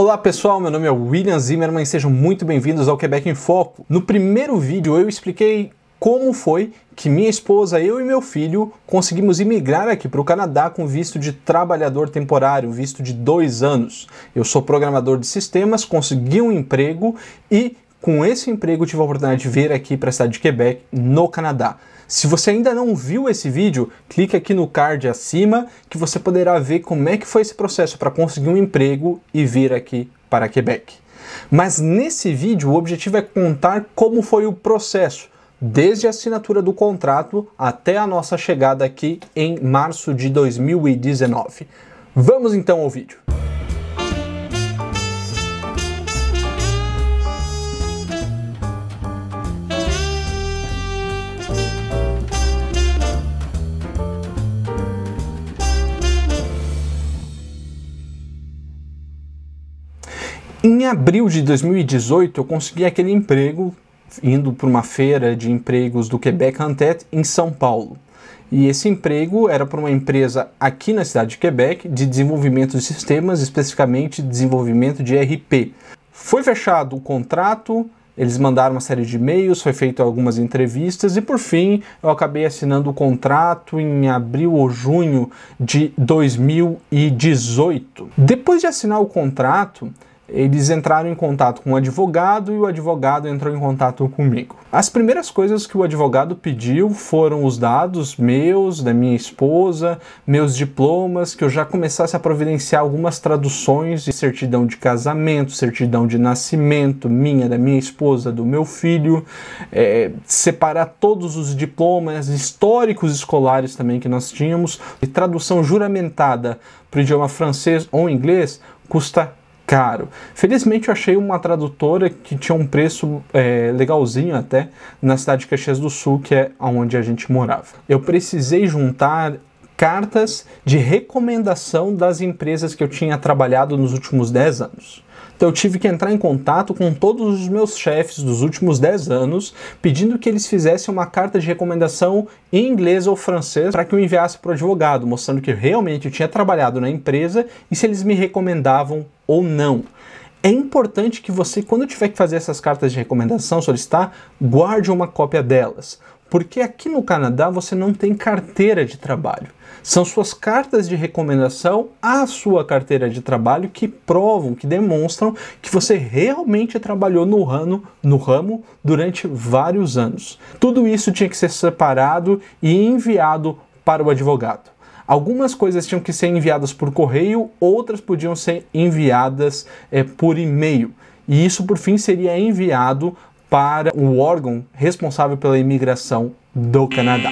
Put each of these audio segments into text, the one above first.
Olá pessoal, meu nome é William Zimmerman e sejam muito bem-vindos ao Quebec em Foco. No primeiro vídeo eu expliquei como foi que minha esposa, eu e meu filho conseguimos imigrar aqui para o Canadá com visto de trabalhador temporário, visto de dois anos. Eu sou programador de sistemas, consegui um emprego e com esse emprego tive a oportunidade de vir aqui para a cidade de Quebec, no Canadá. Se você ainda não viu esse vídeo, clique aqui no card acima que você poderá ver como é que foi esse processo para conseguir um emprego e vir aqui para Quebec. Mas nesse vídeo o objetivo é contar como foi o processo, desde a assinatura do contrato até a nossa chegada aqui em março de 2019. Vamos então ao vídeo. Em abril de 2018, eu consegui aquele emprego indo para uma feira de empregos do Quebec Antet em São Paulo. E esse emprego era para uma empresa aqui na cidade de Quebec de desenvolvimento de sistemas, especificamente desenvolvimento de RP. Foi fechado o contrato, eles mandaram uma série de e-mails, foi feito algumas entrevistas e por fim eu acabei assinando o contrato em abril ou junho de 2018. Depois de assinar o contrato, eles entraram em contato com o um advogado e o advogado entrou em contato comigo. As primeiras coisas que o advogado pediu foram os dados meus, da minha esposa, meus diplomas, que eu já começasse a providenciar algumas traduções de certidão de casamento, certidão de nascimento, minha, da minha esposa, do meu filho, é, separar todos os diplomas históricos escolares também que nós tínhamos, e tradução juramentada para o idioma francês ou inglês custa caro. Felizmente eu achei uma tradutora que tinha um preço é, legalzinho até na cidade de Caxias do Sul, que é onde a gente morava. Eu precisei juntar cartas de recomendação das empresas que eu tinha trabalhado nos últimos 10 anos. Então eu tive que entrar em contato com todos os meus chefes dos últimos 10 anos, pedindo que eles fizessem uma carta de recomendação em inglês ou francês para que eu enviasse para o advogado, mostrando que realmente eu tinha trabalhado na empresa e se eles me recomendavam ou não. É importante que você, quando tiver que fazer essas cartas de recomendação, solicitar, guarde uma cópia delas. Porque aqui no Canadá você não tem carteira de trabalho. São suas cartas de recomendação à sua carteira de trabalho que provam, que demonstram que você realmente trabalhou no ramo, no ramo durante vários anos. Tudo isso tinha que ser separado e enviado para o advogado. Algumas coisas tinham que ser enviadas por correio, outras podiam ser enviadas é, por e-mail. E isso, por fim, seria enviado para o órgão responsável pela imigração do Canadá.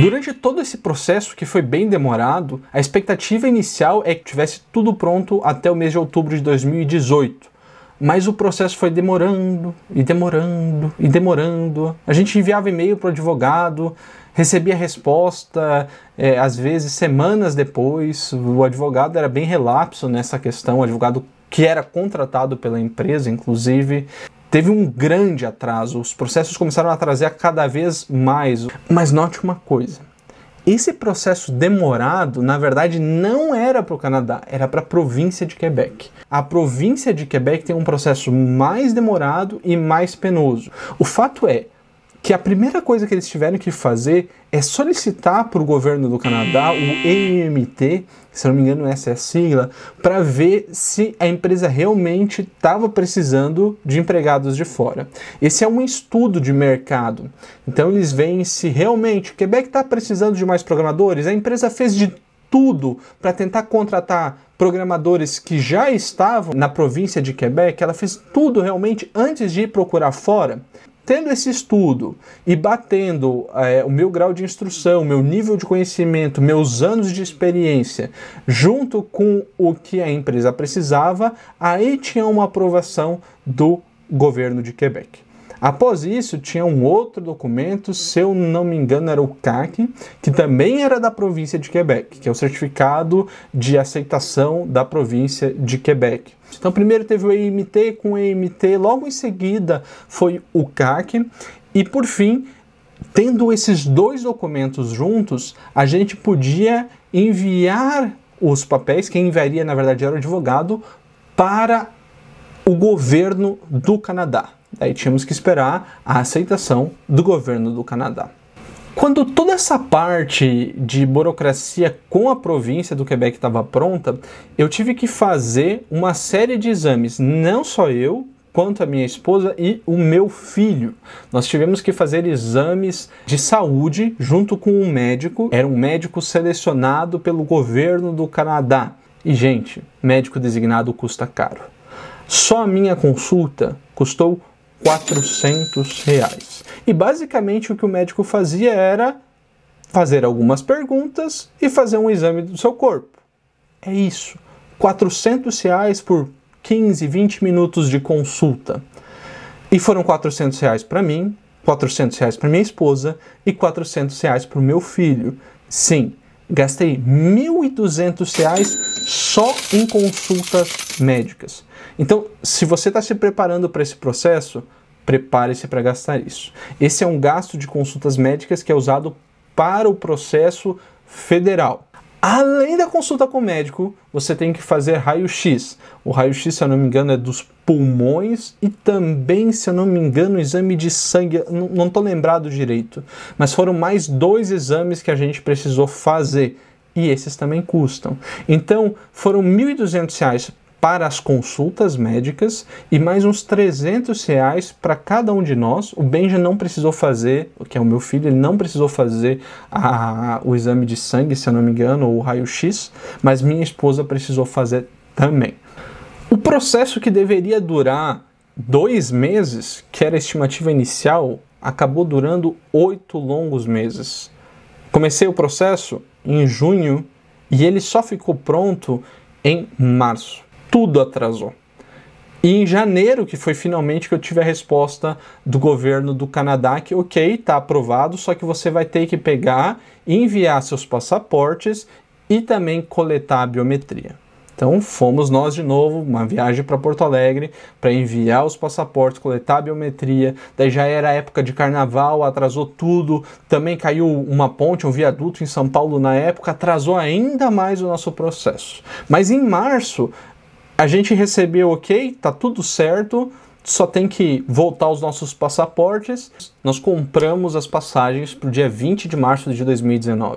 Durante todo esse processo, que foi bem demorado, a expectativa inicial é que tivesse tudo pronto até o mês de outubro de 2018. Mas o processo foi demorando e demorando e demorando. A gente enviava e-mail para o advogado, recebia resposta, é, às vezes semanas depois. O advogado era bem relapso nessa questão, o advogado que era contratado pela empresa, inclusive teve um grande atraso. Os processos começaram a atrasar cada vez mais. Mas note uma coisa: esse processo demorado, na verdade, não era para o Canadá, era para a província de Quebec. A província de Quebec tem um processo mais demorado e mais penoso. O fato é, que a primeira coisa que eles tiveram que fazer é solicitar para o governo do Canadá o EMT, se não me engano essa é a sigla, para ver se a empresa realmente estava precisando de empregados de fora. Esse é um estudo de mercado. Então eles veem se realmente o Quebec está precisando de mais programadores. A empresa fez de tudo para tentar contratar programadores que já estavam na província de Quebec, ela fez tudo realmente antes de ir procurar fora tendo esse estudo e batendo é, o meu grau de instrução, meu nível de conhecimento, meus anos de experiência, junto com o que a empresa precisava, aí tinha uma aprovação do governo de Quebec. Após isso, tinha um outro documento, se eu não me engano, era o CAC, que também era da província de Quebec, que é o certificado de aceitação da província de Quebec. Então, primeiro teve o EMT com o EMT, logo em seguida foi o CAC, e por fim, tendo esses dois documentos juntos, a gente podia enviar os papéis, quem enviaria na verdade era o advogado, para o governo do Canadá. Daí tínhamos que esperar a aceitação do governo do Canadá. Quando toda essa parte de burocracia com a província do Quebec estava pronta, eu tive que fazer uma série de exames, não só eu, quanto a minha esposa e o meu filho. Nós tivemos que fazer exames de saúde junto com um médico, era um médico selecionado pelo governo do Canadá. E gente, médico designado custa caro. Só a minha consulta custou 400 reais. E basicamente o que o médico fazia era fazer algumas perguntas e fazer um exame do seu corpo. É isso. 400 reais por 15, 20 minutos de consulta. E foram 400 reais para mim, 400 reais para minha esposa e 400 reais para o meu filho. Sim, gastei 1.200 reais só em consultas médicas. Então, se você está se preparando para esse processo, prepare-se para gastar isso. Esse é um gasto de consultas médicas que é usado para o processo federal. Além da consulta com o médico, você tem que fazer raio-x. O raio-x, se eu não me engano, é dos pulmões e também, se eu não me engano, exame de sangue. Não estou lembrado direito, mas foram mais dois exames que a gente precisou fazer e esses também custam. Então, foram R$ 1.200 para as consultas médicas e mais uns 300 reais para cada um de nós. O Benja não precisou fazer, que é o meu filho, ele não precisou fazer a, o exame de sangue, se eu não me engano, ou o raio-x, mas minha esposa precisou fazer também. O processo que deveria durar dois meses, que era a estimativa inicial, acabou durando oito longos meses. Comecei o processo, em junho e ele só ficou pronto em março. Tudo atrasou. E em janeiro, que foi finalmente que eu tive a resposta do governo do Canadá que, ok, está aprovado, só que você vai ter que pegar, enviar seus passaportes e também coletar a biometria. Então fomos nós de novo, uma viagem para Porto Alegre, para enviar os passaportes, coletar a biometria. Daí já era época de carnaval, atrasou tudo. Também caiu uma ponte, um viaduto em São Paulo na época, atrasou ainda mais o nosso processo. Mas em março a gente recebeu ok, tá tudo certo só tem que voltar os nossos passaportes. Nós compramos as passagens para o dia 20 de março de 2019.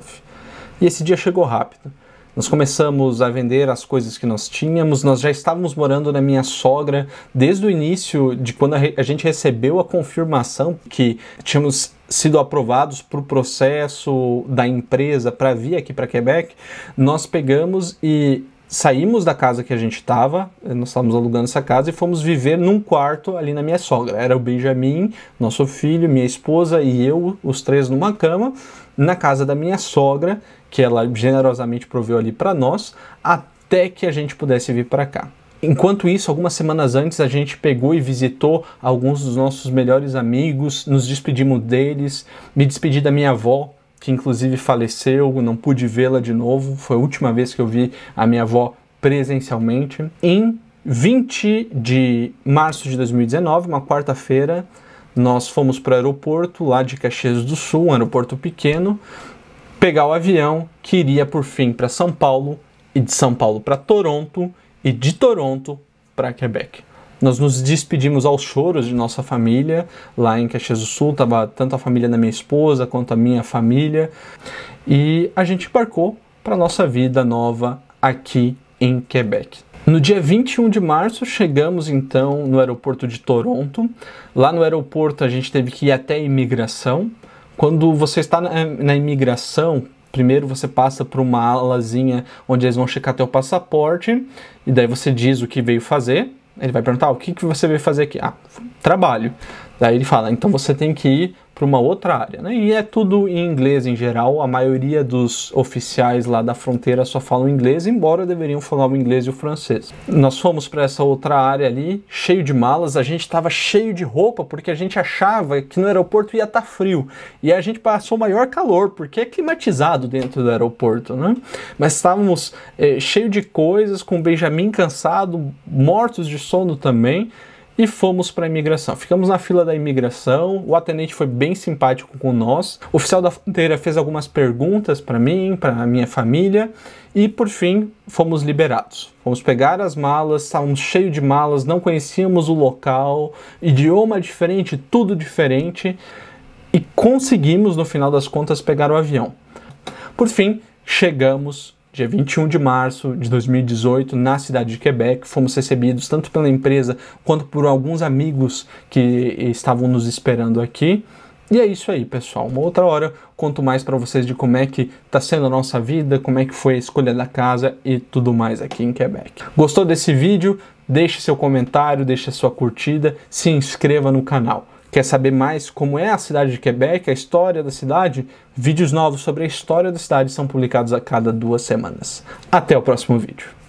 E esse dia chegou rápido. Nós começamos a vender as coisas que nós tínhamos, nós já estávamos morando na minha sogra desde o início de quando a gente recebeu a confirmação que tínhamos sido aprovados para o processo da empresa para vir aqui para Quebec, nós pegamos e saímos da casa que a gente estava, eh, nós estávamos alugando essa casa e fomos viver num quarto ali na minha sogra. Era o Benjamin, nosso filho, minha esposa e eu, os três numa cama, na casa da minha sogra, que ela generosamente proveu ali para nós, até que a gente pudesse vir para cá. Enquanto isso, algumas semanas antes a gente pegou e visitou alguns dos nossos melhores amigos, nos despedimos deles, me despedi da minha avó, que inclusive faleceu, não pude vê-la de novo, foi a última vez que eu vi a minha avó presencialmente. Em 20 de março de 2019, uma quarta-feira, nós fomos para o aeroporto lá de Caxias do Sul, um aeroporto pequeno, pegar o avião que iria por fim para São Paulo e de São Paulo para Toronto e de Toronto para Quebec. Nós nos despedimos aos choros de nossa família. Lá em Caxias do Sul tava tanto a família da minha esposa quanto a minha família. E a gente embarcou para nossa vida nova aqui em Quebec. No dia 21 de março, chegamos então no aeroporto de Toronto. Lá no aeroporto, a gente teve que ir até a imigração. Quando você está na, na imigração, primeiro você passa por uma alazinha onde eles vão checar teu passaporte e daí você diz o que veio fazer. Ele vai perguntar: ah, o que, que você veio fazer aqui? Ah, trabalho. Daí ele fala: então você tem que ir para uma outra área. Né? E é tudo em inglês em geral, a maioria dos oficiais lá da fronteira só falam inglês, embora deveriam falar o inglês e o francês. Nós fomos para essa outra área ali, cheio de malas, a gente estava cheio de roupa porque a gente achava que no aeroporto ia estar tá frio. E a gente passou maior calor, porque é climatizado dentro do aeroporto, né? Mas estávamos é, cheio de coisas, com o Benjamin cansado, mortos de sono também e fomos para a imigração. Ficamos na fila da imigração, o atendente foi bem simpático com nós, o oficial da fronteira fez algumas perguntas para mim, para a minha família e por fim fomos liberados. Fomos pegar as malas, estávamos cheios de malas, não conhecíamos o local, idioma diferente, tudo diferente e conseguimos no final das contas pegar o avião. Por fim, chegamos dia 21 de março de 2018, na cidade de Quebec. Fomos recebidos tanto pela empresa quanto por alguns amigos que estavam nos esperando aqui. E é isso aí, pessoal. Uma outra hora conto mais para vocês de como é que tá sendo a nossa vida, como é que foi a escolha da casa e tudo mais aqui em Quebec. Gostou desse vídeo? Deixe seu comentário, deixe sua curtida, se inscreva no canal. Quer saber mais como é a cidade de Quebec, a história da cidade? Vídeos novos sobre a história da cidade são publicados a cada duas semanas. Até o próximo vídeo.